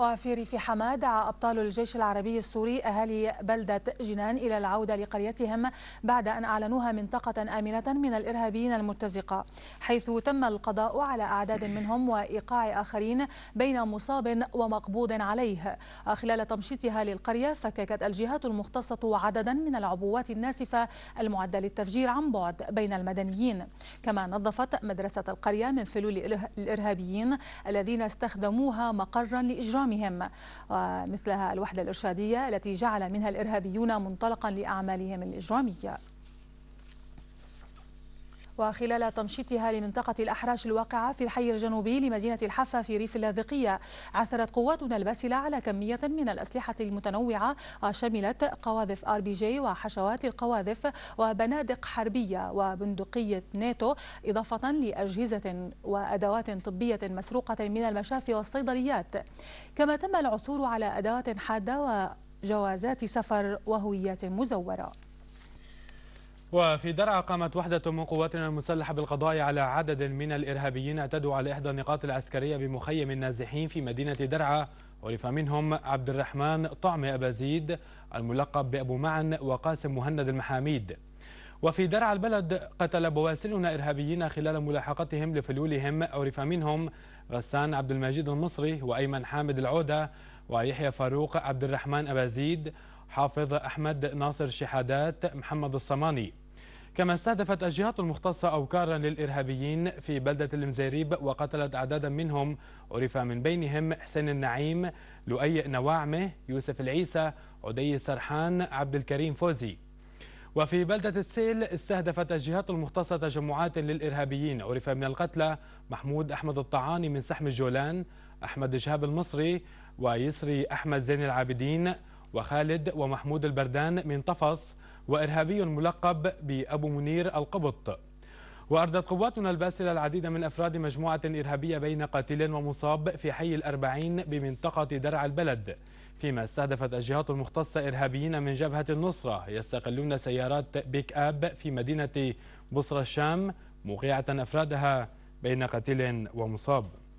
وفي ريف حماه دعا أبطال الجيش العربي السوري أهالي بلدة جنان إلى العودة لقريتهم بعد أن أعلنوها منطقة آمنة من الإرهابيين المرتزقة حيث تم القضاء على أعداد منهم وإيقاع آخرين بين مصاب ومقبوض عليه خلال تمشيطها للقرية فككت الجهات المختصة عددا من العبوات الناسفة المعدة للتفجير عن بعد بين المدنيين كما نظفت مدرسة القرية من فلول الإرهابيين الذين استخدموها مقرا لإجرام احترامهم آه، مثلها الوحدة الإرشادية التي جعل منها الإرهابيون منطلقا لأعمالهم الإجرامية وخلال تمشيطها لمنطقة الأحراش الواقعة في الحي الجنوبي لمدينة الحفا في ريف اللاذقية عثرت قواتنا الباسلة على كمية من الأسلحة المتنوعة شملت قواذف آر بي جي وحشوات القواذف وبنادق حربية وبندقية ناتو إضافة لأجهزة وأدوات طبية مسروقة من المشافي والصيدليات كما تم العثور على أدوات حادة وجوازات سفر وهويات مزورة وفي درعا قامت وحدة من قواتنا المسلحة بالقضاء على عدد من الإرهابيين اعتدوا على إحدى النقاط العسكرية بمخيم النازحين في مدينة درعا عرف منهم عبد الرحمن طعم أبازيد الملقب بأبو معن وقاسم مهند المحاميد وفي درعا البلد قتل بواسلنا إرهابيين خلال ملاحقتهم لفلولهم عرف منهم غسان عبد المجيد المصري وأيمن حامد العودة ويحيى فاروق عبد الرحمن أبازيد حافظ أحمد ناصر شحادات محمد الصماني كما استهدفت الجهات المختصة أوكارا للإرهابيين في بلدة المزيريب وقتلت أعدادا منهم عرف من بينهم حسين النعيم لؤي نواعمة يوسف العيسى عدي سرحان عبد الكريم فوزي وفي بلدة السيل استهدفت الجهات المختصة تجمعات للإرهابيين عرف من القتلى محمود أحمد الطعاني من سحم الجولان أحمد شهاب المصري ويسري أحمد زين العابدين وخالد ومحمود البردان من طفص وإرهابي ملقب بأبو منير القبط وأردت قواتنا الباسلة العديد من أفراد مجموعة إرهابية بين قتيل ومصاب في حي الأربعين بمنطقة درع البلد فيما استهدفت الجهات المختصة إرهابيين من جبهة النصرة يستقلون سيارات بيك آب في مدينة بصر الشام موقعة أفرادها بين قتيل ومصاب